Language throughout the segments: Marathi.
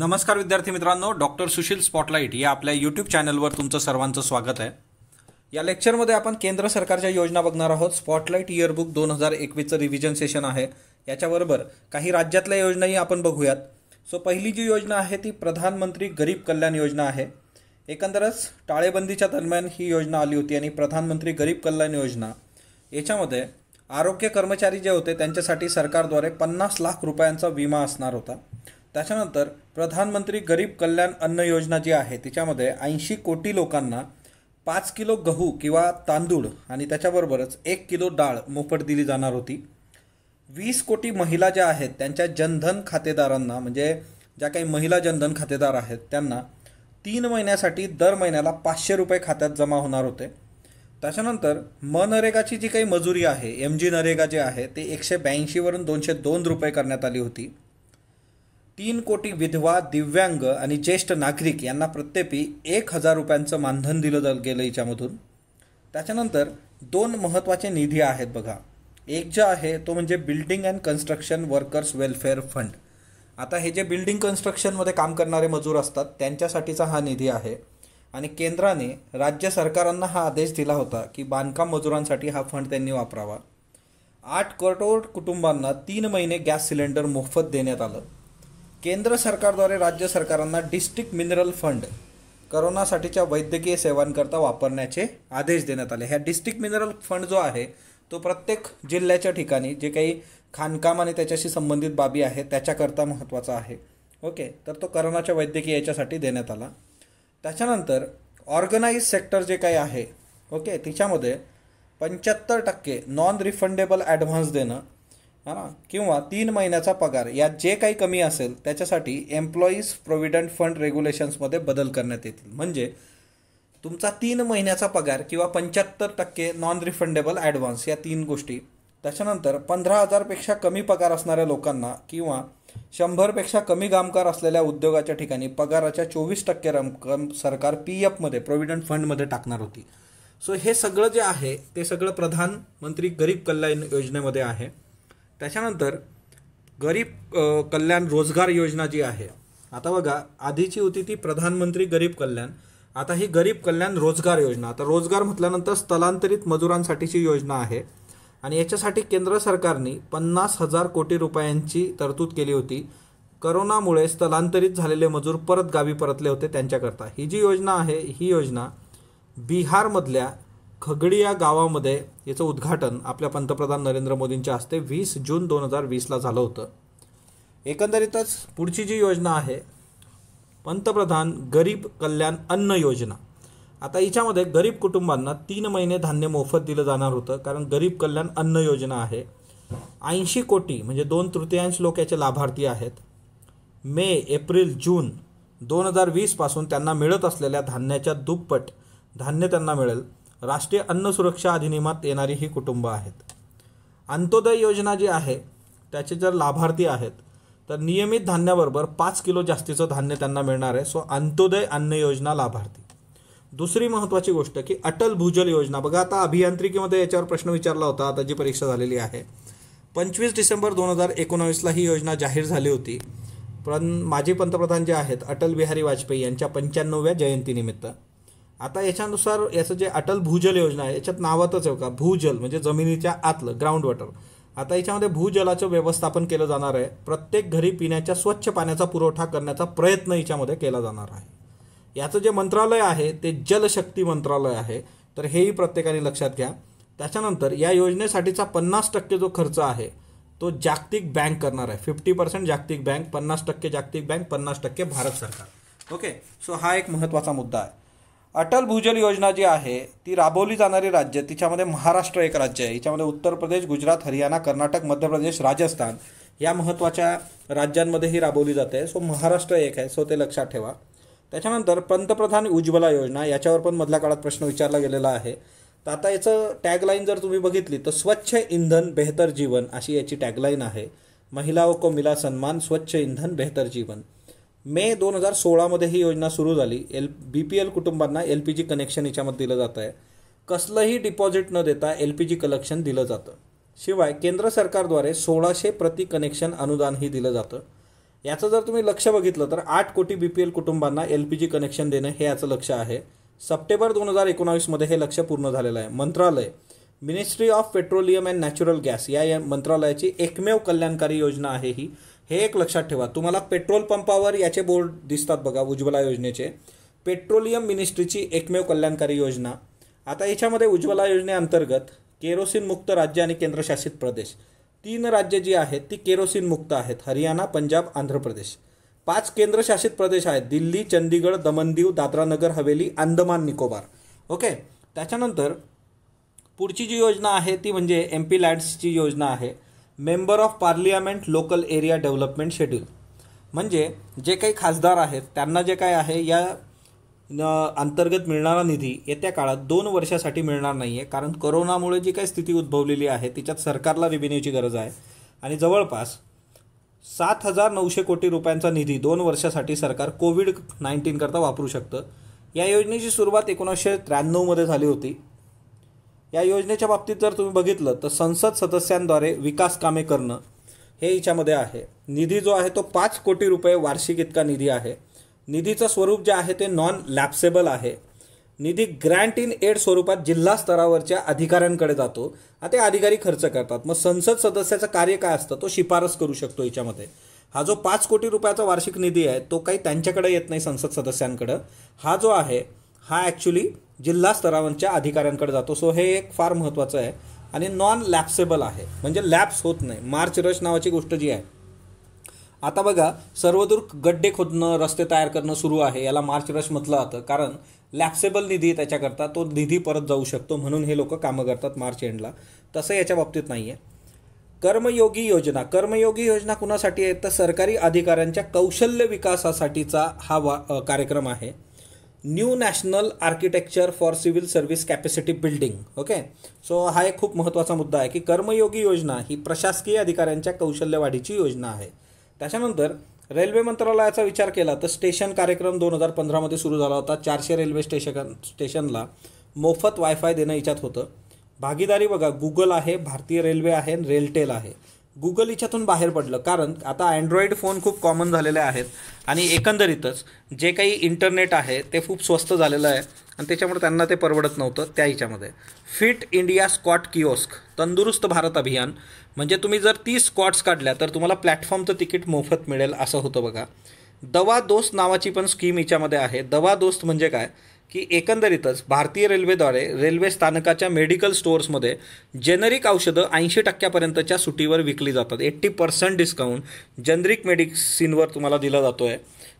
नमस्कार विद्यार्थी मित्रांनो डॉक्टर सुशील स्पॉटलाईट या आपल्या यूट्यूब चॅनलवर तुमचं सर्वांचं स्वागत आहे या लेक्चरमध्ये आपण केंद्र सरकारच्या योजना बघणार आहोत स्पॉटलाईट इयरबुक दोन हजार एकवीसचं रिव्हिजन सेशन आहे याच्याबरोबर काही राज्यातल्या योजनाही आपण बघूयात सो पहिली जी योजना आहे ती प्रधानमंत्री गरीब कल्याण योजना आहे एकंदरच टाळेबंदीच्या दरम्यान ही योजना आली होती आणि प्रधानमंत्री गरीब कल्याण योजना याच्यामध्ये आरोग्य कर्मचारी जे होते त्यांच्यासाठी सरकारद्वारे पन्नास लाख रुपयांचा विमा असणार होता त्याच्यानंतर प्रधानमंत्री गरीब कल्याण अन्न योजना जी आहे तिच्यामध्ये ऐंशी कोटी लोकांना पाच किलो गहू किंवा तांदूळ आणि त्याच्याबरोबरच एक किलो डाळ मोफत दिली जाणार होती वीस कोटी महिला ज्या आहेत त्यांच्या जनधन खातेदारांना म्हणजे ज्या काही महिला जनधन खातेदार आहेत त्यांना तीन महिन्यासाठी दर महिन्याला पाचशे रुपये खात्यात जमा होणार होते त्याच्यानंतर मनरेगाची जी काही मजुरी आहे एम जी नरेगा जे आहे ते एकशे ब्याऐंशीवरून दोनशे दोन रुपये करण्यात आली होती तीन कोटी विधवा दिव्यांग आणि ज्येष्ठ नागरिक यांना प्रत्येकी एक हजार रुपयांचं मानधन दिलं गेलं याच्यामधून त्याच्यानंतर दोन महत्त्वाचे निधी आहेत बघा एक जो आहे तो म्हणजे building and construction workers welfare fund आता हे जे बिल्डिंग कन्स्ट्रक्शनमध्ये काम करणारे मजूर असतात त्यांच्यासाठीचा हा निधी आहे आणि केंद्राने राज्य सरकारांना हा आदेश दिला होता की बांधकाम मजुरांसाठी हा फंड त्यांनी वापरावा आठ करोड कुटुंबांना तीन महिने गॅस सिलेंडर मोफत देण्यात आलं केंद्र सरकारद्वारे राज्य सरकारांना डिस्ट्रिक्ट मिनरल फंड करोनासाठीच्या वैद्यकीय सेवांकरता वापरण्याचे आदेश देण्यात आले ह्या डिस्ट्रिक्ट मिनरल फंड जो आहे तो प्रत्येक जिल्ह्याच्या ठिकाणी जे काही खाणकाम आणि त्याच्याशी संबंधित बाबी आहे त्याच्याकरता महत्त्वाचा आहे ओके तर तो करोनाच्या वैद्यकीय याच्यासाठी देण्यात आला त्याच्यानंतर ऑर्गनाईज सेक्टर जे काही आहे ओके तिच्यामध्ये पंच्याहत्तर टक्के नॉन रिफंडेबल ॲडव्हान्स देणं है ना किंवा तीन महिन्याचा पगार यात जे काही कमी असेल त्याच्यासाठी एम्प्लॉईज प्रोविडंट फंड रेग्युलेशन्समध्ये बदल करण्यात येतील म्हणजे तुमचा तीन महिन्याचा पगार किंवा पंच्याहत्तर टक्के नॉन रिफंडेबल ॲडव्हान्स या तीन गोष्टी त्याच्यानंतर पंधरा हजारपेक्षा कमी पगार असणाऱ्या लोकांना किंवा शंभरपेक्षा कमी कामगार असलेल्या उद्योगाच्या ठिकाणी पगाराच्या चोवीस टक्के रक्कम सरकार पी एफमध्ये प्रोविडंट फंडमध्ये टाकणार होती सो हे सगळं जे आहे ते सगळं प्रधानमंत्री गरीब कल्याण योजनेमध्ये आहे त्याच्यानंतर गरीब कल्याण रोजगार योजना जी आहे आता बघा आधीची होती ती प्रधानमंत्री गरीब कल्याण आता ही गरीब कल्याण रोजगार योजना आता रोजगार म्हटल्यानंतर स्थलांतरित मजुरांसाठीची योजना आहे आणि याच्यासाठी केंद्र सरकारने पन्नास हजार कोटी रुपयांची तरतूद केली होती करोनामुळे स्थलांतरित झालेले मजूर परत गावी परतले होते त्यांच्याकरता ही जी योजना आहे ही योजना बिहारमधल्या खगडी या गावामध्ये याचं उद्घाटन आपल्या पंतप्रधान नरेंद्र मोदींच्या हस्ते वीस जून दोन हजार वीसला झालं होतं एकंदरीतच पुढची जी योजना आहे पंतप्रधान गरीब कल्याण अन्न योजना आता हिच्यामध्ये गरीब कुटुंबांना तीन महिने धान्य मोफत दिलं जाणार होतं कारण गरीब कल्याण अन्न योजना आहे ऐंशी कोटी म्हणजे दोन तृतीयांश लोक याचे लाभार्थी आहेत मे एप्रिल जून दोन हजार वीसपासून त्यांना मिळत असलेल्या धान्याच्या दुप्पट धान्य त्यांना मिळेल राष्ट्रीय अन्न सुरक्षा अधिनियमात येणारी ही कुटुंब आहेत अंत्योदय योजना जी आहे त्याचे जर लाभार्थी आहेत तर नियमित धान्याबरोबर पाच किलो जास्तीचं धान्य त्यांना मिळणार आहे सो अंत्योदय अन्न योजना लाभार्थी दुसरी महत्त्वाची गोष्ट की अटल भूजल योजना बघा आता अभियांत्रिकीमध्ये याच्यावर प्रश्न विचारला होता आता जी परीक्षा झालेली आहे पंचवीस डिसेंबर दोन हजार एकोणावीसला ही योजना जाहीर झाली होती पण माजी पंतप्रधान जे आहेत अटल बिहारी वाजपेयी यांच्या पंच्याण्णव्या जयंतीनिमित्त आता याच्यानुसार याचं जे अटल भूजल योजना आहे याच्यात नावातच आहे का भूजल म्हणजे जमिनीच्या आतलं ग्राउंड वॉटर आता याच्यामध्ये भूजलाचं व्यवस्थापन केलं जाणार आहे प्रत्येक घरी पिण्याच्या स्वच्छ पाण्याचा पुरवठा करण्याचा प्रयत्न याच्यामध्ये केला जाणार आहे याचं जे मंत्रालय आहे ते जलशक्ती मंत्रालय आहे तर हेही प्रत्येकाने लक्षात घ्या त्याच्यानंतर या योजनेसाठीचा पन्नास टक्के जो खर्च आहे तो जागतिक बँक करणार आहे फिफ्टी पर्सेंट जागतिक बँक पन्नास टक्के जागतिक बँक पन्नास टक्के भारत सरकार ओके सो हा एक महत्त्वाचा मुद्दा आहे अटल भूजल योजना जी आहे ती राबवली जाणारी राज्य तिच्यामध्ये महाराष्ट्र एक राज्य आहे हिच्यामध्ये उत्तर प्रदेश गुजरात हरियाणा कर्नाटक मध्य प्रदेश राजस्थान या महत्त्वाच्या राज्यांमध्ये ही राबवली जाते सो महाराष्ट्र एक आहे सो ते लक्षात ठेवा त्याच्यानंतर पंतप्रधान उज्ज्वला योजना याच्यावर पण मधल्या काळात प्रश्न विचारला गेलेला आहे तर आता याचं टॅगलाईन जर तुम्ही बघितली तर स्वच्छ इंधन बेहतर जीवन अशी याची टॅगलाईन आहे महिलाओ को मिला सन्मान स्वच्छ इंधन बेहतर जीवन मे दोन हजार सोळामध्ये ही योजना सुरू झाली एल बी पी एल कुटुंबांना एल पी जी कनेक्शन याच्यामध्ये दिलं जात आहे कसलंही डिपॉझिट न देता एल पी जी कलेक्शन दिलं जातं शिवाय केंद्र सरकारद्वारे सोळाशे प्रति कनेक्शन अनुदानही दिलं जातं याचं जर तुम्ही लक्ष बघितलं तर आठ कोटी बी पी एल कुटुंबांना एल पी जी कनेक्शन देणं हे याचं लक्ष आहे सप्टेंबर दोन हजार एकोणावीसमध्ये हे लक्ष पूर्ण झालेलं आहे मंत्रालय ministry of petroleum and natural gas या मंत्रालयाची एकमेव कल्याणकारी योजना आहे ही हे एक लक्षात ठेवा तुम्हाला पेट्रोल पंपावर याचे बोर्ड दिसतात बघा उज्ज्वला योजनेचे पेट्रोलियम मिनिस्ट्रीची एकमेव कल्याणकारी योजना आता याच्यामध्ये उज्ज्वला योजनेअंतर्गत केरोसिन मुक्त राज्य आणि केंद्रशासित प्रदेश तीन राज्य जी आहेत ती केरोसिन मुक्त आहेत हरियाणा पंजाब आंध्र प्रदेश पाच केंद्रशासित प्रदेश आहेत दिल्ली चंदीगड दमनदीव दादरा नगर हवेली अंदमान निकोबार ओके त्याच्यानंतर पुढची जी योजना आहे ती म्हणजे एम पी लँड्सची योजना आहे member of parliament local area development schedule म्हणजे जे काही खासदार आहेत त्यांना जे काय आहे या अंतर्गत मिळणारा निधी येत्या काळात दोन वर्षासाठी मिळणार नाही आहे कारण करोनामुळे जी काही स्थिती उद्भवलेली आहे तिच्यात सरकारला रेव्हेन्यूची गरज आहे आणि जवळपास सात हजार नऊशे कोटी रुपयांचा निधी दोन वर्षासाठी सरकार कोविड नाईन्टीनकरता वापरू शकतं या योजनेची सुरुवात एकोणीसशे त्र्याण्णवमध्ये झाली होती या योजनेच्या बाबतीत जर तुम्ही बघितलं तर संसद सदस्यांद्वारे विकास कामे करणं हे हिच्यामध्ये आहे निधी जो आहे तो पाच कोटी रुपये वार्षिक इतका निधी आहे निधीचं स्वरूप जे आहे ते नॉन लॅप्सेबल आहे निधी ग्रँट इन एड स्वरूपात जिल्हा स्तरावरच्या अधिकाऱ्यांकडे जातो ते अधिकारी खर्च करतात मग संसद सदस्याचं कार्य काय असतं तो शिफारस करू शकतो याच्यामध्ये हा जो पाच कोटी रुपयाचा वार्षिक निधी आहे तो काही त्यांच्याकडे येत नाही संसद सदस्यांकडं हा जो आहे हा ॲक्च्युली जिल्हा स्तरावरच्या अधिकाऱ्यांकडे जातो सो हे एक फार महत्त्वाचं आहे आणि नॉन लॅप्सेबल आहे म्हणजे लॅप्स होत नाही मार्च रश नावाची गोष्ट जी आहे आता बघा सर्वदूर गड्डे खोदणं रस्ते तयार करणं सुरू आहे याला मार्च रश म्हटलं जातं कारण लॅप्सेबल निधी त्याच्याकरता तो निधी परत जाऊ शकतो म्हणून हे लोक कामं करतात मार्च एंडला तसं याच्या बाबतीत नाही आहे कर्मयोगी योजना कर्मयोगी योजना कुणासाठी आहे तर सरकारी अधिकाऱ्यांच्या कौशल्य विकासासाठीचा हा वा कार्यक्रम आहे new national architecture for civil service capacity building okay so हा एक खूप महत्त्वाचा मुद्दा आहे की कर्मयोगी योजना ही प्रशासकीय अधिकाऱ्यांच्या कौशल्यवाढीची योजना आहे त्याच्यानंतर रेल्वे मंत्रालयाचा विचार केला तर स्टेशन कार्यक्रम दोन हजार पंधरामध्ये सुरू झाला होता चारशे रेल्वे स्टेशन स्टेशनला मोफत वायफाय देणं इच्छात होतं भागीदारी बघा गुगल आहे भारतीय रेल्वे आहे रेलटेल आहे गुगल याच्यातून बाहेर पडलं कारण आता अँड्रॉइड फोन खूप कॉमन झालेले आहेत आणि एकंदरीतच जे काही इंटरनेट आहे ते खूप स्वस्त झालेलं आहे आणि त्याच्यामुळे त्यांना ते परवडत नव्हतं त्या हिच्यामध्ये फिट इंडिया स्कॉट किओस्क तंदुरुस्त भारत अभियान म्हणजे तुम्ही जर तीस स्कॉट्स काढल्या तर तुम्हाला प्लॅटफॉर्मचं तिकीट मोफत मिळेल असं होतं बघा दवा दोस्त नावाची पण स्कीम याच्यामध्ये आहे दवा दोस्त म्हणजे काय की एकंदरीतच भारतीय रेल्वेद्वारे रेल्वे स्थानकाच्या मेडिकल स्टोअर्समध्ये जेनरिक औषधं ऐंशी टक्क्यापर्यंतच्या सुटीवर विकली जातात एट्टी पर्सेंट डिस्काउंट जेनरिक मेडिसिनवर तुम्हाला दिला जातो आहे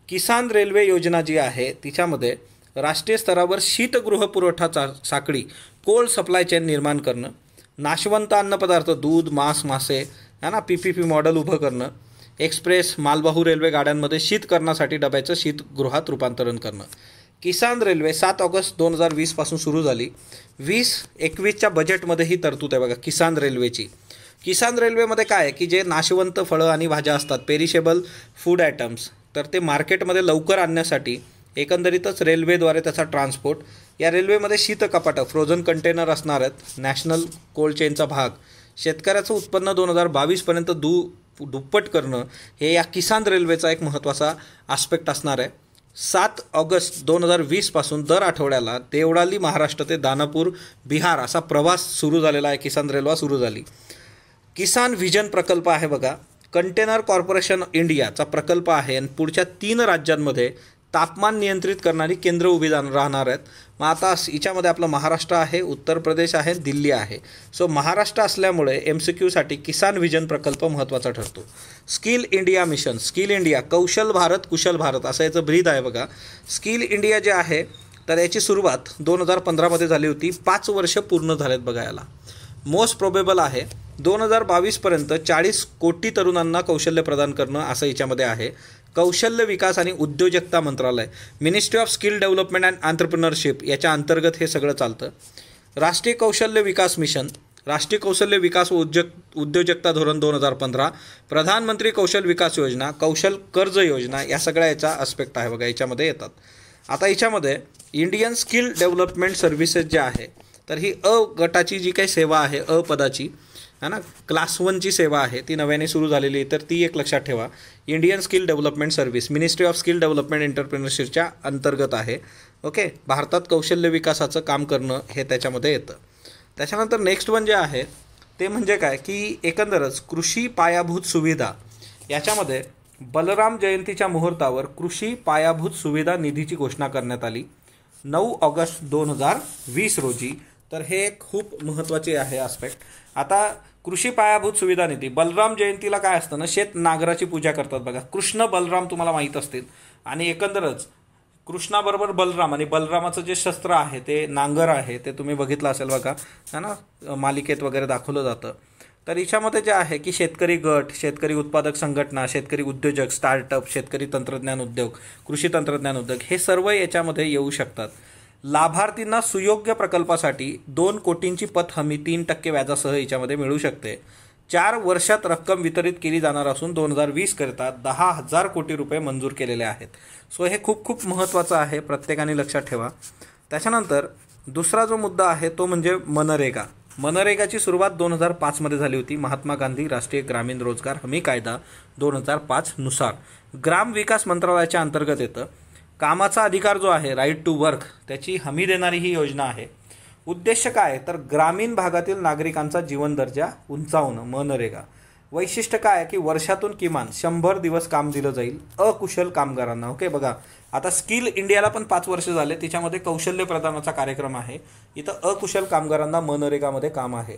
किसान रेल्वे योजना जी आहे तिच्यामध्ये राष्ट्रीय स्तरावर शीतगृह पुरवठा चा साखळी कोल्ड सप्लाय चेन निर्माण करणं नाशवंत अन्नपदार्थ दूध मांस मासे है ना पी पी पी मॉडेल उभं करणं एक्सप्रेस मालवाहू रेल्वे गाड्यांमध्ये शीत करण्यासाठी डब्याचं शीतगृहात रूपांतरण करणं किसान रेल्वे सात ऑगस्ट दोन हजार वीसपासून सुरू झाली वीस एकवीसच्या बजेटमध्ये ही तरतूद आहे बघा किसान रेल्वेची किसान रेल्वेमध्ये काय आहे की जे नाशवंत फळं आणि भाज्या असतात पेरिशेबल फूड आयटम्स तर ते मार्केटमध्ये लवकर आणण्यासाठी एकंदरीतच रेल्वेद्वारे त्याचा ट्रान्सपोर्ट या रेल्वेमध्ये शीतकपाटं फ्रोझन कंटेनर असणार आहेत नॅशनल कोल्ड चेनचा भाग शेतकऱ्याचं उत्पन्न दोन हजार बावीसपर्यंत दु दुप्पट करणं हे या किसान रेल्वेचा एक महत्त्वाचा आस्पेक्ट असणार आहे सात ऑगस्ट दोन हजार वीसपासून दर आठवड्याला देवळाली महाराष्ट्र ते दानापूर बिहार असा प्रवास सुरू झालेला आहे किसान रेल्वा सुरू झाली किसान व्हिजन प्रकल्प आहे बघा कंटेनर कॉर्पोरेशन इंडियाचा प्रकल्प आहे आणि पुढच्या तीन राज्यांमध्ये तापमान नियंत्रित करणारी केंद्र उभी राहणार आहेत मग आता हिच्यामध्ये आपलं महाराष्ट्र आहे उत्तर प्रदेश आहे दिल्ली आहे सो महाराष्ट्र असल्यामुळे एम सी क्यूसाठी किसान विजन प्रकल्प महत्त्वाचा ठरतो skill India mission skill India कौशल भारत कुशल भारत असं याचं ब्रीद आहे बघा स्किल इंडिया जे आहे तर याची सुरुवात दोन हजार पंधरामध्ये झाली होती पाच वर्ष पूर्ण झालेत बघा याला मोस्ट प्रोबेबल आहे दोन हजार बावीसपर्यंत चाळीस कोटी तरुणांना कौशल्य प्रदान करणं असं याच्यामध्ये आहे कौशल्य विकास आणि उद्योजकता मंत्रालय ministry of skill development and entrepreneurship याच्या अंतर्गत हे सगळं चालतं राष्ट्रीय कौशल्य विकास मिशन राष्ट्रीय कौशल्य विकास व उद्योग उद्योजकता धोरण दोन हजार पंधरा प्रधानमंत्री कौशल विकास योजना कौशल कर्ज योजना या सगळ्या याचा आस्पेक्ट आहे बघा याच्यामध्ये येतात आता याच्यामध्ये इंडियन स्किल डेव्हलपमेंट सर्व्हिसेस जे आहे तर ही अ गटाची जी काही सेवा आहे अ पदाची है ना क्लास वनची सेवा आहे ती नव्याने सुरू झालेली तर ती एक लक्षात ठेवा Indian skill development service ministry of skill development एंटरप्रिनरशिपच्या अंतर्गत आहे ओके भारतात कौशल्य विकासाचं काम करणं हे त्याच्यामध्ये येतं त्याच्यानंतर नेक्स्ट वन जे आहे ते म्हणजे काय की एकंदरच कृषी पायाभूत सुविधा याच्यामध्ये बलराम जयंतीच्या मुहूर्तावर कृषी पायाभूत सुविधा निधीची घोषणा करण्यात आली नऊ ऑगस्ट दोन हजार वीस रोजी तर हे खूप महत्त्वाचे आहे आस्पेक्ट आता कृषी पायाभूत सुविधा निधी बलराम जयंतीला काय असतं ना शेत नागराची पूजा करतात बघा कृष्ण बलराम तुम्हाला माहीत असतील आणि एकंदरच कृष्णाबरोबर बलराम आणि बलरामाचं जे शस्त्र आहे ते नांगर आहे ते तुम्ही बघितलं असेल बघा है ना मालिकेत वगैरे दाखवलं जातं तर हिच्यामध्ये जे आहे की शेतकरी गट शेतकरी उत्पादक संघटना शेतकरी उद्योजक स्टार्टअप शेतकरी तंत्रज्ञान उद्योग कृषी तंत्रज्ञान उद्योग हे सर्व याच्यामध्ये येऊ शकतात लाभार्थींना सुयोग्य प्रकल्पासाठी दोन कोटींची पत हमी तीन टक्के व्याजासह याच्यामध्ये मिळू शकते चार वर्षात रक्कम वितरित केली जाणार असून दोन हजार वीस करता दहा हजार कोटी रुपये मंजूर केलेले आहेत सो हे खूप खूप महत्त्वाचं आहे प्रत्येकाने लक्षात ठेवा त्याच्यानंतर दुसरा जो मुद्दा आहे तो म्हणजे मनरेगा मनरेगाची सुरुवात दोन हजार पाचमध्ये झाली होती महात्मा गांधी राष्ट्रीय ग्रामीण रोजगार हमी कायदा दोन हजार पाचनुसार ग्राम विकास मंत्रालयाच्या अंतर्गत येतं कामाचा अधिकार जो आहे राईट टू वर्क त्याची हमी देणारी ही योजना आहे उद्देश काय तर ग्रामीण भागातील नागरिकांचा जीवन दर्जा उंचावणं मनरेगा वैशिष्ट्य काय की वर्षातून किमान शंभर दिवस काम दिलं जाईल अकुशल कामगारांना ओके बघा आता स्किल इंडियाला पण पाच वर्ष झाले त्याच्यामध्ये कौशल्य प्रदानाचा कार्यक्रम आहे इथं अकुशल कामगारांना मनरेगामध्ये काम आहे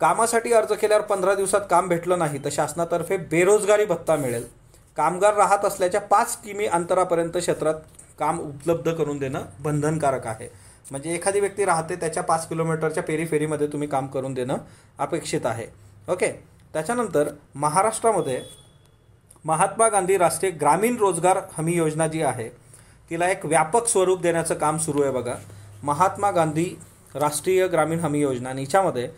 कामासाठी अर्ज केल्यावर पंधरा दिवसात काम भेटलं नाही तर शासनातर्फे बेरोजगारी भत्ता मिळेल कामगार राहत असल्याच्या पाच किमी अंतरापर्यंत क्षेत्रात काम उपलब्ध करून देणं बंधनकारक आहे म्हणजे एखादी व्यक्ती राहते त्याच्या पाच किलोमीटरच्या पेरीफेरीमध्ये तुम्ही काम करून देणं अपेक्षित आहे ओके त्याच्यानंतर महाराष्ट्रामध्ये महात्मा गांधी राष्ट्रीय ग्रामीण रोजगार हमी योजना जी आहे तिला एक व्यापक स्वरूप देण्याचं काम सुरू आहे बघा महात्मा गांधी राष्ट्रीय ग्रामीण हमी योजना आणि हिच्यामध्ये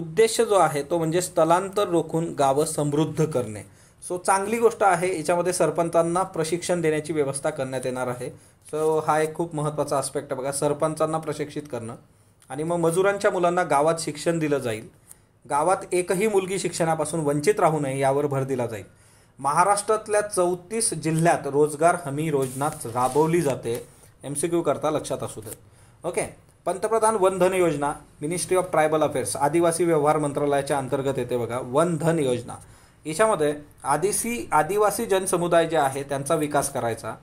उद्देश जो आहे तो म्हणजे स्थलांतर रोखून गावं समृद्ध करणे सो चांगली गोष्ट आहे याच्यामध्ये सरपंचांना प्रशिक्षण देण्याची व्यवस्था करण्यात येणार आहे सो हा एक खूप महत्त्वाचा आस्पेक्ट आहे बघा सरपंचांना प्रशिक्षित करणं आणि मग मजुरांच्या मुलांना गावात शिक्षण दिलं जाईल गावात एकही मुलगी शिक्षणापासून वंचित राहू नये यावर भर दिला जाईल महाराष्ट्रातल्या चौतीस जिल्ह्यात रोजगार हमी योजना राबवली जाते एम सी क्यू करता लक्षात असू दे ओके पंतप्रधान वन धन योजना मिनिस्ट्री ऑफ ट्रायबल अफेअर्स आदिवासी व्यवहार मंत्रालयाच्या अंतर्गत येते बघा वन धन योजना याच्यामध्ये आदिसी आदिवासी जनसमुदाय जे आहे त्यांचा विकास करायचा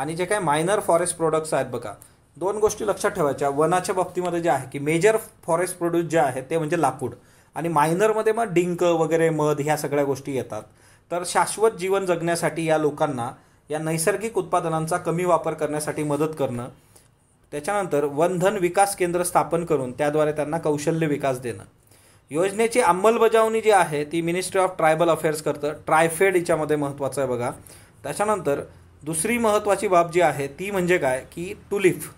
आणि जे काही मायनर फॉरेस्ट प्रोडक्ट्स आहेत बघा दोन गोष्टी लक्षात ठेवायच्या वनाच्या बाबतीमध्ये जे आहे की मेजर फॉरेस्ट प्रोड्यूस जे आहे ते म्हणजे लाकूड आणि मायनरमध्ये मग डिंक वगैरे मध ह्या सगळ्या गोष्टी येतात तर शाश्वत जीवन जगण्यासाठी या लोकांना या नैसर्गिक उत्पादनांचा कमी वापर करण्यासाठी मदत करणं त्याच्यानंतर वनधन विकास केंद्र स्थापन करून त्याद्वारे त्यांना कौशल्य विकास देणं योजनेची अंमलबजावणी जी आहे ती मिनिस्ट्री ऑफ ट्रायबल अफेअर्स करतं ट्रायफेड हिच्यामध्ये महत्त्वाचं आहे बघा त्याच्यानंतर दुसरी महत्त्वाची बाब जी आहे ती म्हणजे काय की tulip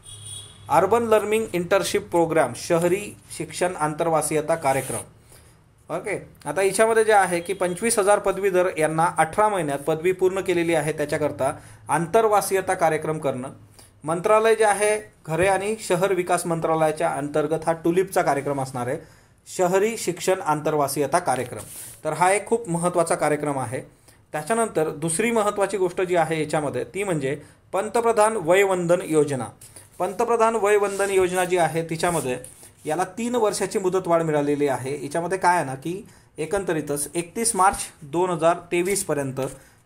urban learning internship program शहरी शिक्षण आंतरवासीयता कार्यक्रम ओके आता याच्यामध्ये जे आहे की पंचवीस हजार पदवीधर यांना अठरा महिन्यात पदवी पूर्ण केलेली आहे त्याच्याकरता आंतरवासीयता कार्यक्रम करणं मंत्रालय जे आहे घरे आणि शहर विकास मंत्रालयाच्या अंतर्गत हा टुलिपचा कार्यक्रम असणार आहे शहरी शिक्षण आंतरवासीयता कार्यक्रम तर हा एक खूप महत्त्वाचा कार्यक्रम आहे त्याच्यानंतर दुसरी महत्त्वाची गोष्ट जी आहे याच्यामध्ये ती म्हणजे पंतप्रधान वयवंदन योजना पंतप्रधान वयवंदन योजना जी आहे तिच्यामध्ये याला तीन वर्षाची मुदतवाढ मिळालेली आहे याच्यामध्ये काय आहे ना की एकंदरीतच एकतीस मार्च दोन हजार तेवीसपर्यंत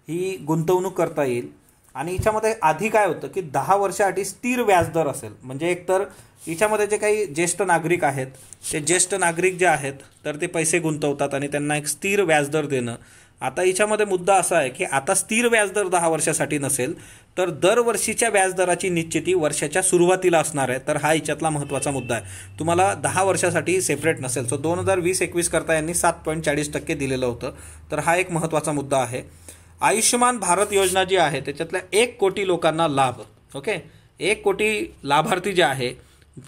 ही गुंतवणूक करता येईल आणि याच्यामध्ये आधी काय होतं की दहा वर्षासाठी स्थिर व्याजदर असेल म्हणजे एकतर याच्यामध्ये जे काही ज्येष्ठ नागरिक आहेत ते ज्येष्ठ नागरिक जे आहेत तर ते पैसे गुंतवतात आणि त्यांना एक स्थिर व्याजदर देणं आता याच्यामध्ये मुद्दा असा आहे की आता स्थिर व्याजदर दहा वर्षासाठी नसेल तर दरवर्षीच्या व्याजदराची निश्चिती वर्षाच्या सुरुवातीला असणार आहे तर हा याच्यातला महत्त्वाचा मुद्दा आहे तुम्हाला दहा वर्षासाठी सेपरेट नसेल सो दोन हजार वीस एकवीस करता यांनी सात पॉईंट चाळीस टक्के दिलेलं होतं तर हा एक महत्त्वाचा मुद्दा आहे आयुष्यमान भारत योजना जी आहे त्याच्यातल्या एक कोटी लोकांना लाभ ओके एक कोटी लाभार्थी जे आहे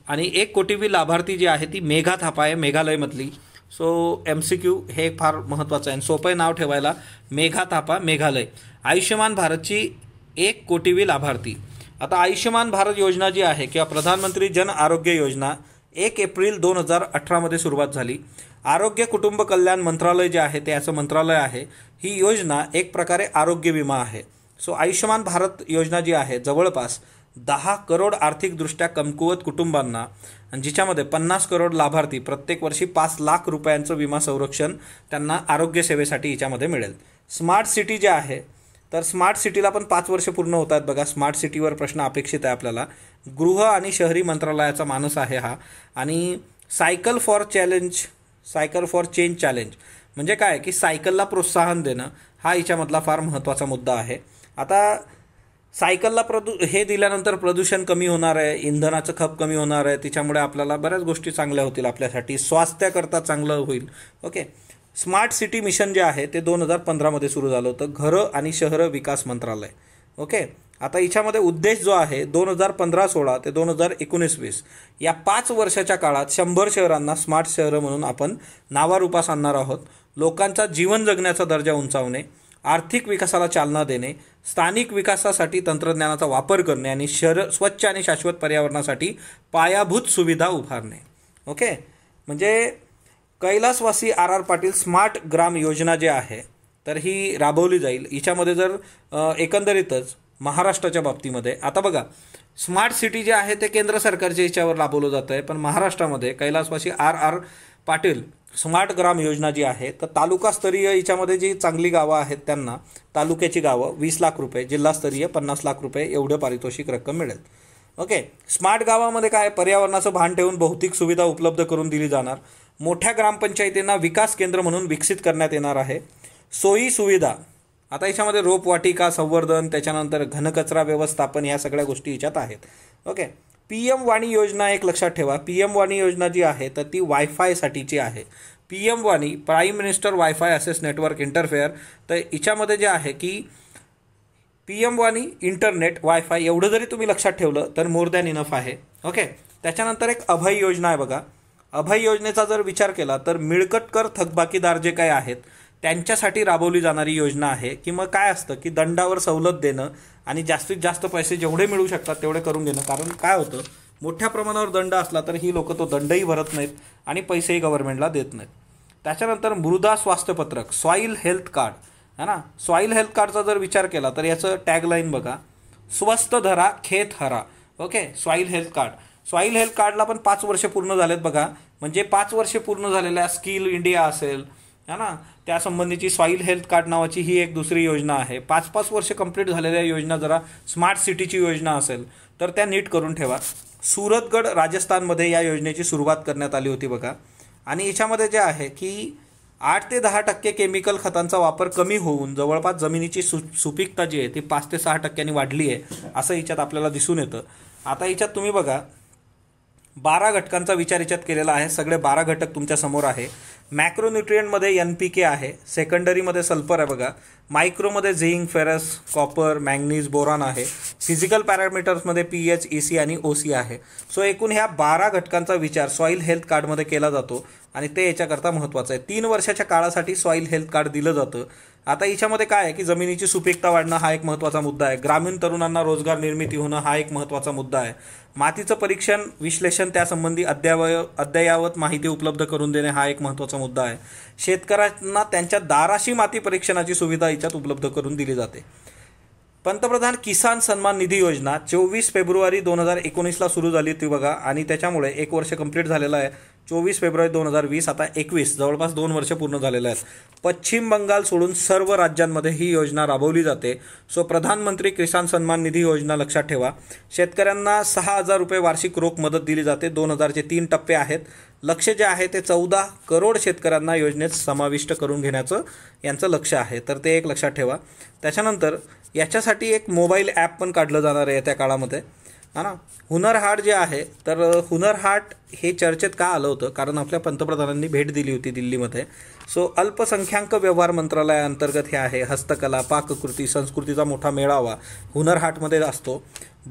आणि एक कोटीवी लाभार्थी जी आहे ती मेघा थापा आहे मेघालयमधली सो एम सी क्यू हे फार महत्त्वाचं आहे सोपं नाव ठेवायला मेघा थापा मेघालय आयुष्यमान भारतची एक कोटीवी लाभार्थी आता आयुष्यमान भारत योजना जी आहे किंवा प्रधानमंत्री जन आरोग्य योजना एक एप्रिल दोन हजार अठरामध्ये सुरुवात झाली आरोग्य कुटुंब कल्याण मंत्रालय जे आहे ते याचं मंत्रालय आहे ही योजना एक प्रकारे आरोग्य विमा आहे सो आयुष्यमान भारत योजना जी आहे जवळपास दहा करोड आर्थिकदृष्ट्या कमकुवत कुटुंबांना जिच्यामध्ये पन्नास करोड लाभार्थी प्रत्येक वर्षी पाच लाख रुपयांचं विमा संरक्षण त्यांना आरोग्यसेवेसाठी याच्यामध्ये मिळेल स्मार्ट सिटी जे आहे तर स्मार्ट सिटीला पण पाच वर्ष पूर्ण होत आहेत बघा स्मार्ट सिटीवर प्रश्न अपेक्षित आहे आपल्याला गृह आणि शहरी मंत्रालयाचा माणूस आहे हा आणि cycle for challenge cycle for change challenge म्हणजे काय की सायकलला प्रोत्साहन देणं हा हिच्यामधला फार महत्त्वाचा मुद्दा आहे आता सायकलला प्रदू हे दिल्यानंतर प्रदूषण कमी होणार आहे इंधनाचं खप कमी होणार आहे तिच्यामुळे आपल्याला बऱ्याच गोष्टी चांगल्या होतील आपल्यासाठी स्वास्थ्याकरता चांगलं होईल ओके स्मार्ट सिटी मिशन जे आहे ते दोन हजार पंधरामध्ये सुरू झालं होतं घरं आणि शहरं विकास मंत्रालय ओके आता याच्यामध्ये उद्देश जो आहे दोन हजार पंधरा सोळा ते दोन हजार एकोणीस वीस या पाच वर्षाच्या काळात शंभर शहरांना स्मार्ट शहरं म्हणून आपण नावारूपास आणणार आहोत लोकांचा जीवन जगण्याचा दर्जा उंचावणे आर्थिक विकासाला चालना देणे स्थानिक विकासासाठी तंत्रज्ञानाचा वापर करणे आणि शहर स्वच्छ आणि शाश्वत पर्यावरणासाठी पायाभूत सुविधा उभारणे ओके म्हणजे कैलासवासी आर आर पाटील स्मार्ट ग्राम योजना जी आहे तर ही राबवली जाईल हिच्यामध्ये जर एकंदरीतच महाराष्ट्राच्या बाबतीमध्ये आता बघा स्मार्ट सिटी जे आहे ते केंद्र सरकारच्या याच्यावर राबवलं जात आहे पण महाराष्ट्रामध्ये कैलासवासी आर आर पाटील स्मार्ट ग्राम योजना जी आहे तर तालुकास्तरीय याच्यामध्ये जी चांगली गावं आहेत त्यांना तालुक्याची गावं वीस लाख रुपये जिल्हास्तरीय पन्नास लाख रुपये एवढं पारितोषिक रक्कम मिळेल ओके स्मार्ट गावामध्ये काय पर्यावरणाचं भान ठेवून भौतिक सुविधा उपलब्ध करून दिली जाणार मोठ्या ग्रामपंचायतींना विकास केंद्र म्हणून विकसित करण्यात येणार आहे सोयी सुविधा आता याच्यामध्ये रोपवाटिका संवर्धन त्याच्यानंतर घनकचरा व्यवस्थापन ह्या सगळ्या गोष्टी याच्यात आहेत ओके पी एम वाणी योजना एक लक्षात ठेवा पी एम वाणी योजना जी आहे तर ती वायफायसाठीची आहे पी एम वाणी prime minister wifi access network interface तर हिच्यामध्ये जे आहे की पी एम वाणी इंटरनेट वायफाय एवढं जरी तुम्ही लक्षात ठेवलं तर मोर दॅन इनफ आहे ओके त्याच्यानंतर एक अभय योजना आहे बघा अभय योजनेचा जर विचार केला तर मिळकतकर थकबाकीदार जे काही आहेत त्यांच्यासाठी राबवली जाणारी योजना आहे की मग काय असतं की दंडावर सवलत देणं आणि जास्तीत जास्त पैसे जेवढे मिळू शकतात तेवढे करून देणं कारण काय होतं मोठ्या प्रमाणावर दंड असला तर ही लोकं तो दंडही भरत नाहीत आणि पैसेही गव्हर्नमेंटला देत नाहीत त्याच्यानंतर मृदा स्वास्थ्यपत्रक सॉईल हेल्थ कार्ड है ना सॉईल हेल्थ कार्डचा जर विचार केला तर याचं टॅगलाईन बघा स्वस्त धरा खेत हरा okay soil health card soil health कार्डला पण पाच वर्ष पूर्ण झालेत बघा म्हणजे पाच वर्षे पूर्ण झालेल्या स्किल इंडिया असेल है ना त्यासंबंधीची सॉईल हेल्थ कार्ड नावाची ही एक दुसरी योजना आहे पाच पाच वर्ष कंप्लीट झालेल्या योजना जरा स्मार्ट सिटीची योजना असेल तर त्या नीट करून ठेवा सुरतगड राजस्थानमध्ये या योजनेची सुरुवात करण्यात आली होती बघा आणि याच्यामध्ये जे आहे की आठ ते दहा टक्के केमिकल खतांचा वापर कमी होऊन जवळपास जमिनीची सु सुपीकता जी आहे ती पाच ते सहा टक्क्यांनी वाढली आहे असं याच्यात आपल्याला दिसून येतं आता याच्यात तुम्ही बघा बारा घटकांचा विचार याच्यात केलेला आहे सगळे बारा घटक तुमच्यासमोर आहे मॅक्रोन्युट्रियनमध्ये एन पी के आहे सेकंडरीमध्ये सल्फर आहे बघा मायक्रोमध्ये zinc ferrous copper manganese boron आहे फिजिकल पॅरामीटर्समध्ये पी एच ई सी आणि ओ सी आहे सो एकूण ह्या बारा घटकांचा विचार सॉईल हेल्थ कार्डमध्ये केला जातो आणि ते याच्याकरता महत्त्वाचं आहे तीन वर्षाच्या काळासाठी सॉईल हेल्थ कार्ड दिलं जातं आता याच्यामध्ये काय आहे की जमिनीची सुपीकता वाढणं हा एक महत्त्वाचा मुद्दा आहे ग्रामीण तरुणांना रोजगार निर्मिती होणं हा एक महत्त्वाचा मुद्दा आहे मातीचं परीक्षण विश्लेषण त्यासंबंधी अद्यावय अद्ययावत माहिती उपलब्ध करून देणे हा एक महत्त्वाचा मुद्दा आहे शेतकऱ्यांना त्यांच्या दाराशी माती परीक्षणाची सुविधा याच्यात उपलब्ध करून दिली जाते पंतप्रधान किसान सन्मान निधी योजना चोवीस फेब्रुवारी दोन हजार एकोणीसला सुरू झाली ती बघा आणि त्याच्यामुळे एक वर्ष कंप्लीट झालेलं आहे चोवीस फेब्रुवारी दोन हजार वीस आता एकवीस जवळपास दोन वर्ष पूर्ण झालेले आहेत पश्चिम बंगाल सोडून सर्व राज्यांमध्ये ही योजना राबवली जाते सो प्रधानमंत्री किसान सन्मान निधी योजना लक्षात ठेवा शेतकऱ्यांना सहा हजार रुपये वार्षिक रोख मदत दिली जाते दोन हजारचे तीन टप्पे आहेत लक्ष जे आहे ते चौदा करोड शेतकऱ्यांना योजनेत समाविष्ट करून घेण्याचं यांचं लक्ष आहे तर ते एक लक्षात ठेवा त्याच्यानंतर याच्यासाठी एक मोबाईल ॲप पण काढलं जाणार आहे त्या काळामध्ये हा ना हुनर हाट जे आहे तर हुनर हाट हे चर्चेत का आलं होतं कारण आपल्या पंतप्रधानांनी भेट दिली होती दिल्लीमध्ये सो अल्पसंख्याक व्यवहार मंत्रालयाअंतर्गत हे आहे हस्तकला पाककृती संस्कृतीचा मोठा मेळावा हुनर हाटमध्ये असतो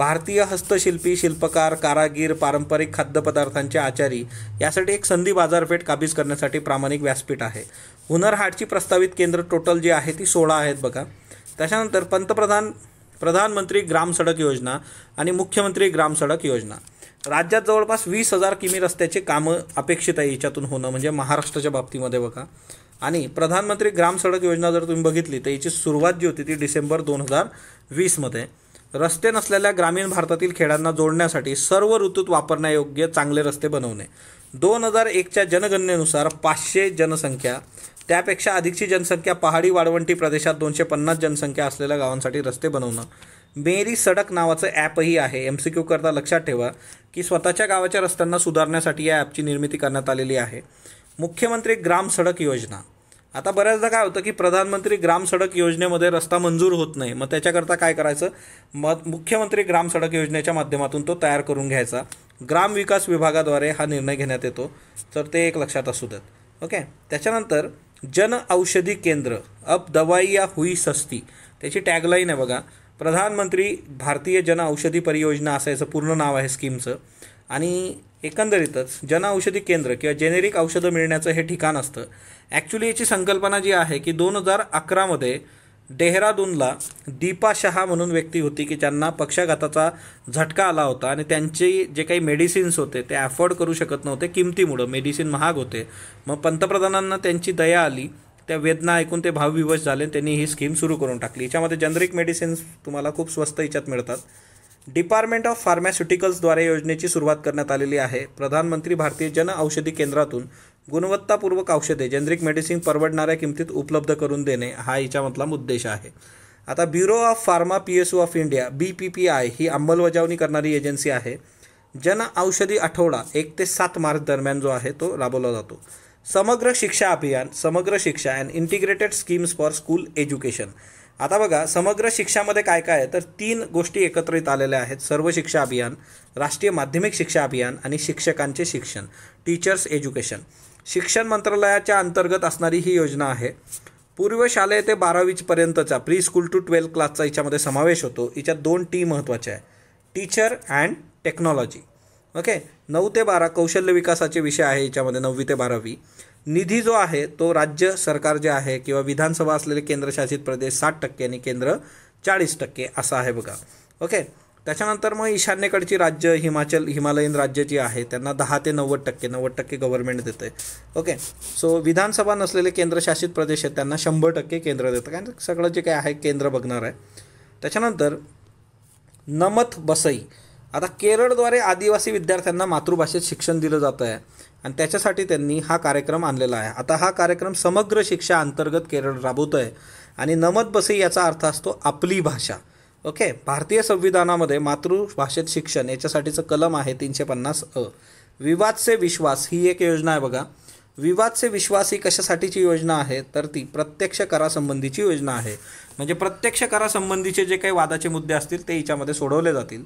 भारतीय हस्तशिल्पी शिल्पकार कारागीर पारंपरिक खाद्यपदार्थांचे आचारी यासाठी एक संधी बाजारपेठ काबीज करण्यासाठी प्रामाणिक व्यासपीठ आहे हुनर हाटची प्रस्तावित केंद्र टोटल जी आहे ती सोळा आहेत बघा त्याच्यानंतर पंतप्रधान प्रधानमंत्री ग्राम सडक योजना आणि मुख्यमंत्री ग्राम सडक योजना राज्यात जवळपास वीस हजार किमी रस्त्याचे कामं अपेक्षित आहे याच्यातून होणं म्हणजे महाराष्ट्राच्या बाबतीमध्ये बघा आणि प्रधानमंत्री ग्राम सडक योजना जर तुम्ही बघितली तर याची सुरुवात जी होती ती डिसेंबर दोन हजार वीसमध्ये रस्ते नसलेल्या ग्रामीण भारतातील खेड्यांना जोडण्यासाठी सर्व ऋतूत वापरण्यायोग्य चांगले रस्ते बनवणे दोन हजार एकच्या जनगणनेनुसार पाचशे जनसंख्या त्यापेक्षा अधिकची जनसंख्या पहाडी वाळवंटी प्रदेशात दोनशे पन्नास जनसंख्या असलेल्या गावांसाठी रस्ते बनवणं मेरी सडक नावाचं ॲपही आहे एम सी करता लक्षात ठेवा की स्वतःच्या गावाच्या रस्त्यांना सुधारण्यासाठी या ॲपची निर्मिती करण्यात आलेली आहे मुख्यमंत्री ग्राम सडक योजना आता बऱ्याचदा काय होतं की प्रधानमंत्री ग्राम सडक योजनेमध्ये रस्ता मंजूर होत नाही मग त्याच्याकरता काय करायचं मग मुख्यमंत्री ग्राम सडक योजनेच्या माध्यमातून तो तयार करून घ्यायचा ग्राम विकास विभागाद्वारे हा निर्णय घेण्यात येतो तर ते एक लक्षात असू देत ओके त्याच्यानंतर जन औषधी केंद्र अब दवाई या हुई सस्ती त्याची टॅगलाईन आहे बघा प्रधानमंत्री भारतीय जन औषधी परियोजना याचं पूर्ण नाव आहे स्कीमचं आणि एकंदरीतच जन औषधी केंद्र किंवा जेनेरिक औषधं मिळण्याचं हे ठिकाण असतं ॲक्च्युली याची संकल्पना जी आहे की दोन हजार अकरामध्ये डेहराडूनला दीपा शहा म्हणून व्यक्ती होती की ज्यांना पक्षाघाताचा झटका आला होता आणि त्यांचे जे काही मेडिसिन्स होते ते अफोर्ड करू शकत नव्हते किमतीमुळं मेडिसिन महाग होते मग पंतप्रधानांना त्यांची दया आली त्या वेदना ऐकून ते भावविवश झाले त्यांनी ही स्कीम सुरू करून टाकली याच्यामध्ये जनरिक मेडिसिन्स तुम्हाला खूप स्वस्त याच्यात मिळतात डिपार्टमेंट ऑफ फार्मास्युटिकल्सद्वारे योजनेची सुरुवात करण्यात आलेली आहे प्रधानमंत्री भारतीय जन औषधी केंद्रातून गुणवत्तापूर्वक औषधे जेनरिक मेडिसिन परवडणाऱ्या किमतीत उपलब्ध करून देणे हा हिच्यामधला उद्देश आहे आता bureau of pharma P S of India B P P I ही अंमलबजावणी करणारी एजन्सी आहे जन औषधी आठवडा एक ते सात मार्च दरम्यान जो आहे तो राबवला जातो समग्र शिक्षा अभियान समग्र शिक्षा and integrated schemes for school education आता बघा समग्र शिक्षामध्ये काय काय आहे तर तीन गोष्टी एकत्रित आलेल्या आहेत सर्व शिक्षा अभियान राष्ट्रीय माध्यमिक शिक्षा अभियान आणि शिक्षकांचे शिक्षण टीचर्स एज्युकेशन शिक्षण मंत्रालयाच्या अंतर्गत असणारी ही योजना आहे पूर्व शालेय ते बारावीपर्यंतचा प्री स्कूल टू ट्वेल्थ क्लासचा हिच्यामध्ये समावेश होतो हिच्यात दोन टी महत्त्वाच्या आहे टीचर अँड टेक्नॉलॉजी ओके नऊ ते बारा कौशल्य विकासाचे विषय आहे याच्यामध्ये नववी ते बारावी निधी जो आहे तो राज्य सरकार जे आहे किंवा विधानसभा असलेले केंद्रशासित प्रदेश साठ टक्के आणि केंद्र चाळीस टक्के असा आहे बघा ओके त्याच्यानंतर मग ईशान्येकडची राज्य हिमाचल हिमालयीन राज्य जी आहे त्यांना दहा ते नव्वद टक्के नव्वद टक्के गव्हर्नमेंट देतं आहे ओके सो विधानसभा नसलेले केंद्रशासित प्रदेश आहेत त्यांना शंभर टक्के केंद्र देतं कारण सगळं जे काय आहे केंद्र बघणार आहे त्याच्यानंतर नमथ बसई आता केरळद्वारे आदिवासी विद्यार्थ्यांना मातृभाषेत शिक्षण दिलं जातं आहे आणि त्याच्यासाठी त्यांनी हा कार्यक्रम आणलेला आहे आता हा कार्यक्रम समग्र शिक्षा अंतर्गत केरळ राबवतो आहे आणि नमत बसई याचा अर्थ असतो आपली भाषा ओके भारतीय संविधानामध्ये मातृभाषेत शिक्षण याच्यासाठीचं कलम आहे तीनशे पन्नास अ विवाद से विश्वास ही एक योजना आहे बघा विवाद से विश्वास ही कशासाठीची योजना आहे तर ती प्रत्यक्ष करासंबंधीची योजना आहे म्हणजे प्रत्यक्ष करासंबंधीचे जे काही वादाचे मुद्दे असतील ते हिच्यामध्ये सोडवले जातील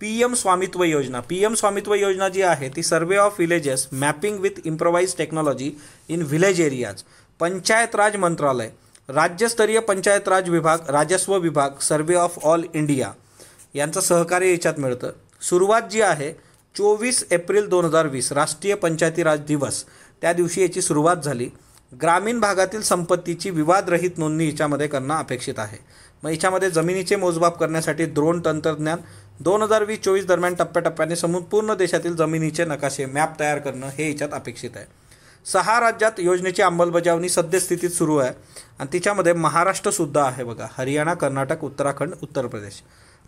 पी एम स्वामित्व योजना पी एम स्वामित्व योजना जी आहे ती survey of villages mapping with improvise technology in village areas Panchayat Raj मंत्रालय राज्यस्तरीय पंचायत राज विभाग राजस्व विभाग सर्वे ऑफ ऑल इंडिया यांचं सहकार्य याच्यात मिळतं सुरुवात जी आहे चोवीस एप्रिल दोन हजार वीस राष्ट्रीय पंचायती राज दिवस त्या दिवशी याची सुरुवात झाली ग्रामीण भागातील संपत्तीची विवादरहित नोंदणी याच्यामध्ये करणं अपेक्षित आहे मग याच्यामध्ये जमिनीचे मोजमाप करण्यासाठी द्रोण तंत्रज्ञान दोन हजार वीस चोवीस दरम्यान टप्प्याटप्प्याने संपूर्ण देशातील जमिनीचे नकाशे मॅप तयार करणं हे याच्यात अपेक्षित आहे सहा राज्यात योजनेची अंमलबजावणी सद्यस्थितीत सुरू आहे आणि तिच्यामध्ये महाराष्ट्रसुद्धा आहे बघा हरियाणा कर्नाटक उत्तराखंड उत्तर प्रदेश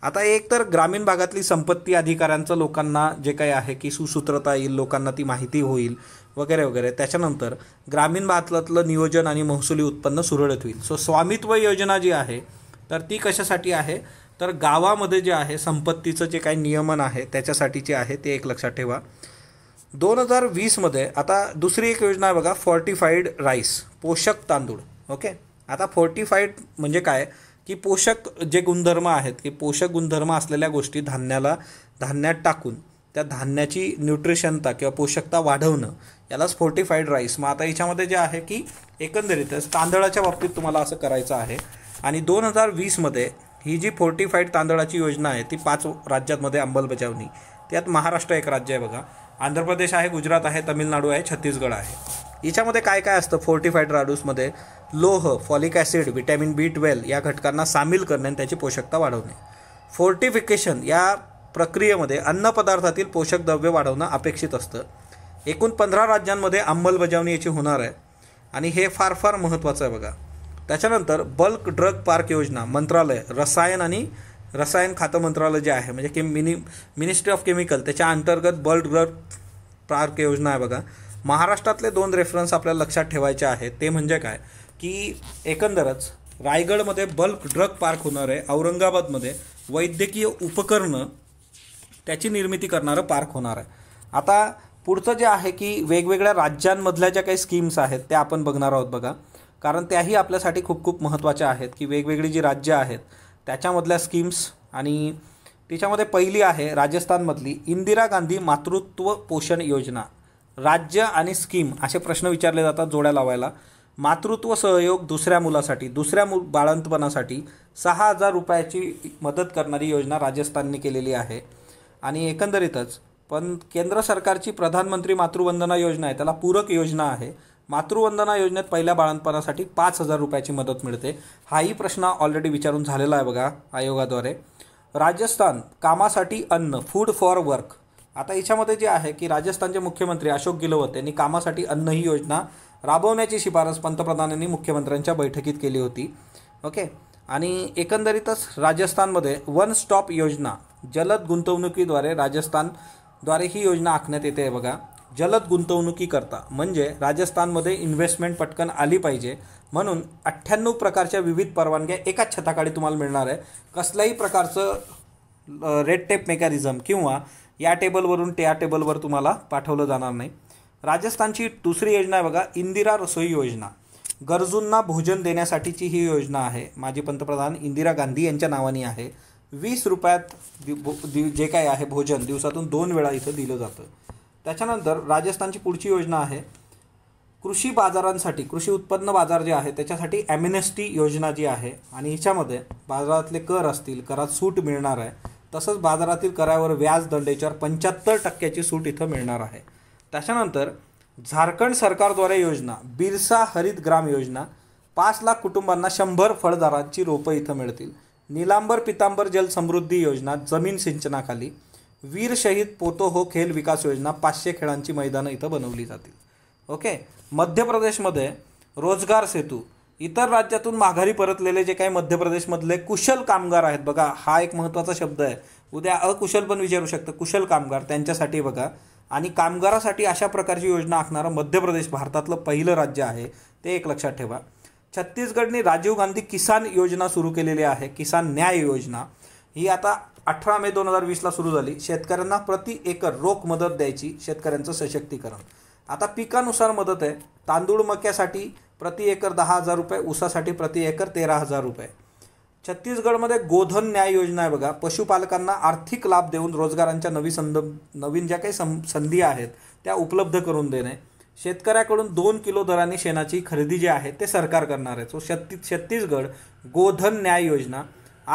आता एक तर ग्रामीण भागातली संपत्ती अधिकाऱ्यांचं लोकांना जे काही आहे की सुसूत्रता येईल लोकांना ती माहिती होईल वगैरे वगैरे त्याच्यानंतर ग्रामीण भागातलं नियोजन आणि महसुली उत्पन्न सुरळीत होईल सो स्वामित्व योजना जी आहे तर ती कशासाठी आहे तर गावामध्ये जे आहे संपत्तीचं जे काही नियमन आहे त्याच्यासाठी जे आहे ते एक लक्षात ठेवा दोन हजार वीसमध्ये आता दुसरी एक योजना आहे बघा फॉर्टिफाईड राईस पोषक तांदूळ ओके आता फॉर्टिफाईड म्हणजे काय की पोषक जे गुणधर्म आहेत की पोषक गुणधर्म असलेल्या गोष्टी धान्याला धान्यात टाकून त्या धान्याची न्यूट्रिशनता किंवा पोषकता वाढवणं यालाच फोर्टिफाईड राईस मग आता याच्यामध्ये जे आहे की एकंदरीतच तांदळाच्या बाबतीत तुम्हाला असं करायचं आहे आणि दोन हजार वीसमध्ये ही जी फोर्टिफाईड तांदळाची योजना आहे ती पाच राज्यांमध्ये अंमलबजावणी त्यात महाराष्ट्र एक राज्य आहे बघा आंध्र प्रदेश आहे गुजरात आहे तमिळनाडू आहे छत्तीसगड आहे याच्यामध्ये काय काय असतं फोर्टिफाईड राडूसमध्ये लोह folic acid vitamin B twelve या घटकांना सामील करणे आणि त्याची पोषकता वाढवणे फोर्टिफिकेशन या प्रक्रियेमध्ये अन्नपदार्थातील पोषक द्रव्य वाढवणं अपेक्षित असतं एकूण पंधरा राज्यांमध्ये अंमलबजावणी याची होणार आहे आणि हे फार फार महत्त्वाचं आहे बघा त्याच्यानंतर बल्क ड्रग पार्क योजना मंत्रालय रसायन आणि रसायन खातं मंत्रालय जे आहे म्हणजे की मिनि मिनिस्ट्री ऑफ केमिकल त्याच्या अंतर्गत बल्ड ड्रग पार्क योजना आहे बघा महाराष्ट्रातले दोन रेफरन्स आपल्याला लक्षात ठेवायचे आहेत ते म्हणजे काय की एकंदरच रायगडमध्ये बल्क ड्रग पार्क होणार आहे औरंगाबादमध्ये वैद्यकीय उपकरणं त्याची निर्मिती करणारं पार्क होणार आहे आता पुढचं जे आहे की वेगवेगळ्या राज्यांमधल्या ज्या काही स्कीम्स आहेत त्या आपण बघणार आहोत बघा कारण त्याही आपल्यासाठी खूप खूप महत्त्वाच्या आहेत की वेगवेगळी जी राज्य आहेत त्याच्यामधल्या स्कीम्स आणि तिच्यामध्ये पहिली आहे राजस्थानमधली इंदिरा गांधी मातृत्व पोषण योजना राज्य आणि स्कीम असे प्रश्न विचारले जातात जोड्या लावायला मातृत्व सहयोग दुसऱ्या मुलासाठी दुसऱ्या मु बाळंतपणासाठी सहा हजार रुपयाची मदत करणारी योजना राजस्थानने केलेली आहे आणि एकंदरीतच पण केंद्र सरकारची प्रधानमंत्री मातृवंदना योजना आहे त्याला पूरक योजना आहे मातृवंदना योजनेत पहिल्या बाळंतपणासाठी पाच हजार रुपयाची मदत मिळते हाही प्रश्न ऑलरेडी विचारून झालेला आहे बघा आयोगाद्वारे राजस्थान कामासाठी अन्न फूड फॉर वर्क आता याच्यामध्ये जे आहे की राजस्थानचे मुख्यमंत्री अशोक गेहलोत यांनी कामासाठी अन्न ही योजना राबवण्याची शिफारस पंतप्रधानांनी मुख्यमंत्र्यांच्या बैठकीत केली होती ओके आणि एकंदरीतच राजस्थानमध्ये वन स्टॉप योजना जलद गुंतवणुकीद्वारे राजस्थानद्वारे ही योजना आखण्यात येते बघा जलद गुंतवणुकीकरता म्हणजे राजस्थानमध्ये इन्व्हेस्टमेंट पटकन आली पाहिजे म्हणून अठ्ठ्याण्णव प्रकारच्या विविध परवानग्या एकाच छताकाळी तुम्हाला मिळणार आहे कसल्याही प्रकारचं रेड टेप मेकॅनिझम किंवा या टेबलवरून त्या टेबलवर तुम्हाला पाठवलं जाणार नाही राजस्थानची दुसरी योजना आहे बघा इंदिरा रसोई योजना गरजूंना भोजन देण्यासाठीची ही योजना आहे माजी पंतप्रधान इंदिरा गांधी यांच्या नावाने आहे वीस रुपयात जे काय आहे भोजन दिवसातून दोन वेळा इथं दिलं जातं त्याच्यानंतर राजस्थानची पुढची योजना आहे कृषी बाजारांसाठी कृषी उत्पन्न बाजार जे आहे त्याच्यासाठी ॲमिनेस्टी योजना जी आहे आणि ह्याच्यामध्ये बाजारातले कर असतील करात सूट मिळणार आहे तसंच बाजारातील करावर व्याज दंडेच्यावर पंच्याहत्तर टक्क्याची सूट इथं मिळणार आहे त्याच्यानंतर झारखंड सरकारद्वारे योजना बिरसा हरित ग्राम योजना पाच लाख कुटुंबांना शंभर फळदारांची रोपं इथं मिळतील निलांबर पितांबर जलसमृद्धी योजना जमीन सिंचनाखाली वीर शहीद पोतो हो खेल विकास योजना पाचशे खेळांची मैदानं इथं बनवली जातील ओके मध्य प्रदेशमध्ये रोजगार सेतू इतर राज्यातून माघारी परतलेले जे काही मध्य प्रदेशमधले कुशल कामगार आहेत बघा हा एक महत्त्वाचा शब्द आहे उद्या अकुशल पण विचारू शकतं कुशल कामगार त्यांच्यासाठी बघा आणि कामगारासाठी अशा प्रकारची योजना आखणारं मध्य प्रदेश भारतातलं पहिलं राज्य आहे ते एक लक्षात ठेवा छत्तीसगडने राजीव गांधी किसान योजना सुरू केलेली आहे किसान न्याय योजना ही आता अठरा मे दोन हजार वीसला सुरू झाली शेतकऱ्यांना प्रति एकर रोख मदत द्यायची शेतकऱ्यांचं सशक्तीकरण आता पिकानुसार मदत आहे तांदूळ मक्यासाठी प्रति एकर दहा हजार रुपये ऊसासाठी प्रति एकर तेरा हजार रुपये छत्तीसगडमध्ये गोधन न्याय योजना आहे बघा पशुपालकांना आर्थिक लाभ देऊन रोजगारांच्या नवी संद नवीन ज्या काही सं संधी आहेत त्या उपलब्ध करून देणे शेतकऱ्याकडून दोन किलो दराने शेणाची खरेदी जी आहे ते सरकार करणार आहे सो छत्तीस छत्तीसगड गोधन न्याय योजना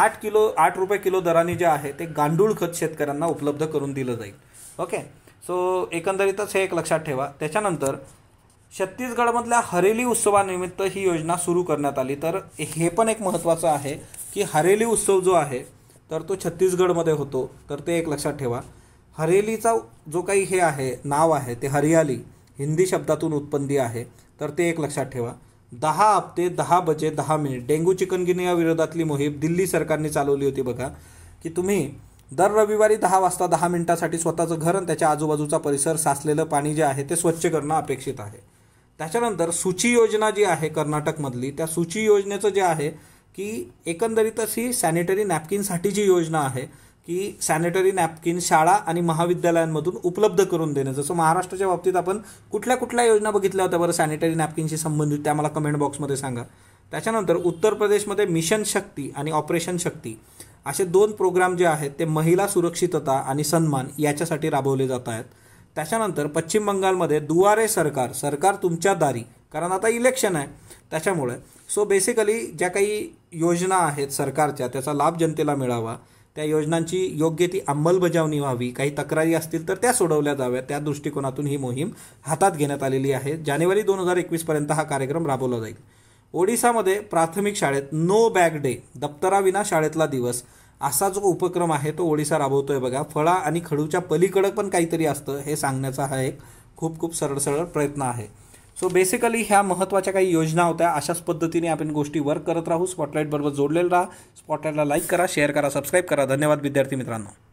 आठ किलो आठ रुपये किलो दराने जे आहे ते गांडूळ खत शेतकऱ्यांना उपलब्ध करून दिलं जाईल ओके सो एकंदरीतच हे एक लक्षात ठेवा त्याच्यानंतर छत्तीसगडमधल्या हरेली उत्सवानिमित्त ही योजना सुरू करण्यात आली तर हे पण एक महत्त्वाचं आहे की हरेली उत्सव जो आहे तर तो छत्तीसगडमध्ये होतो तर ते एक लक्षात ठेवा हरेलीचा जो काही हे आहे नाव आहे ते हरियाली हिंदी शब्दातून उत्पन्न आहे तर ते एक लक्षात ठेवा दहा हप्ते दहा बजे दहा मिनिट डेंग्यू चिकनगिनिया विरोधातली मोहीम दिल्ली सरकारने चालवली होती बघा की तुम्ही दर रविवारी दहा वाजता दहा मिनिटासाठी स्वतःचं घर आणि त्याच्या आजूबाजूचा परिसर साचलेलं पाणी जे आहे ते स्वच्छ करणं अपेक्षित आहे त्याच्यानंतर सूची योजना जी आहे कर्नाटकमधली त्या सूची योजनेचं जे आहे की एकंदरीतच ही सॅनिटरी नॅपकिनसाठी जी योजना आहे की सॅनिटरी नॅपकिन शाळा आणि महाविद्यालयांमधून उपलब्ध करून देणं जसं महाराष्ट्राच्या बाबतीत आपण कुठल्या कुठल्या योजना बघितल्या होत्या बरं सॅनिटरी नॅपकिनशी संबंधित त्या मला कमेंट बॉक्समध्ये सांगा त्याच्यानंतर उत्तर प्रदेशमध्ये मिशन शक्ती आणि ऑपरेशन शक्ती असे दोन प्रोग्राम जे आहेत ते महिला सुरक्षितता आणि सन्मान याच्यासाठी राबवले जात आहेत त्याच्यानंतर पश्चिम बंगालमध्ये दुवारे सरकार सरकार तुमच्या दारी कारण आता इलेक्शन आहे त्याच्यामुळे सो बेसिकली ज्या काही योजना आहेत सरकारच्या त्याचा लाभ जनतेला मिळावा त्या योजनांची योग्य ती अंमलबजावणी व्हावी काही तक्रारी असतील तर त्या सोडवल्या जाव्यात त्या दृष्टिकोनातून ही मोहीम हातात घेण्यात आलेली आहे जानेवारी दोन हजार एकवीसपर्यंत हा कार्यक्रम राबवला जाईल ओडिसामध्ये प्राथमिक शाळेत नो बॅग डे दप्तराविना शाळेतला दिवस असा जो उपक्रम आहे तो ओडिसा राबवतोय बघा फळा आणि खडूच्या पलीकडं पण काहीतरी असतं हे सांगण्याचा हा एक खूप खूप सरळ सरळ प्रयत्न आहे सो बेसिकली ह्या महत्त्वाच्या काही योजना होत्या अशाच पद्धतीने आपण गोष्टी वर्क करत राहू स्पॉटलाईटबरोबर जोडलेलं राहा स्पॉटलाईटला लाईक करा शेअर करा सबस्क्राईब करा धन्यवाद विद्यार्थी मित्रांनो